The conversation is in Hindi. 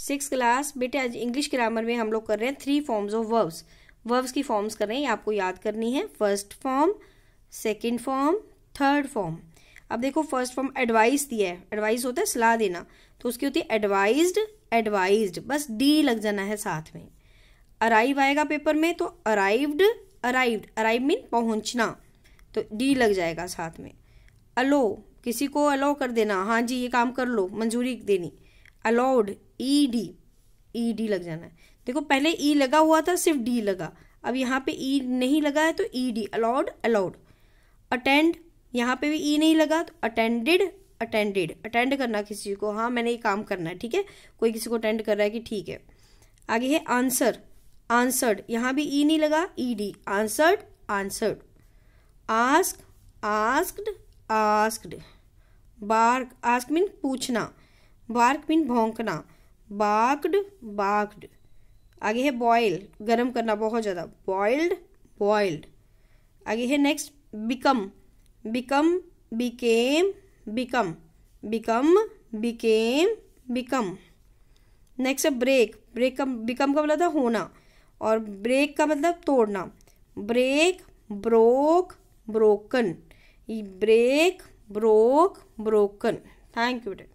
सिक्स क्लास बेटे आज इंग्लिश ग्रामर में हम लोग कर रहे हैं three forms of verbs verbs की फॉर्म्स कर रहे हैं ये आपको याद करनी है first form second form third form अब देखो फर्स्ट फॉर्म एडवाइस दिया है एडवाइस होता है सलाह देना तो उसकी होती है एडवाइज एडवाइज बस डी लग जाना है साथ में अराइव आएगा पेपर में तो अराइव्ड अराइव्ड अराइव मीन पहुंचना तो डी लग जाएगा साथ में अलो किसी को अलाउ कर देना हाँ जी ये काम कर लो मंजूरी देनी allowed E D E D लग जाना है देखो पहले ई e लगा हुआ था सिर्फ डी लगा अब यहाँ पे ई e नहीं लगा है तो E D allowed allowed attend यहाँ पे भी ई e नहीं लगा तो अटेंडेड अटेंडेड अटेंड करना किसी को हाँ मैंने ये काम करना है ठीक है कोई किसी को अटेंड कर रहा है कि ठीक है आगे है आंसर आंसर्ड यहाँ भी ई e नहीं लगा E D answered answered ask asked asked bark ask mean पूछना बार्क मीन भोंकना बाक्ड बाक्ड आगे है बॉयल गर्म करना बहुत ज़्यादा बॉइल्ड बॉइल्ड आगे है next become become became become become became become next है ब्रेक ब्रेक का बिकम का मतलब था होना और ब्रेक का मतलब तोड़ना break broke broken break broke broken thank you बेटा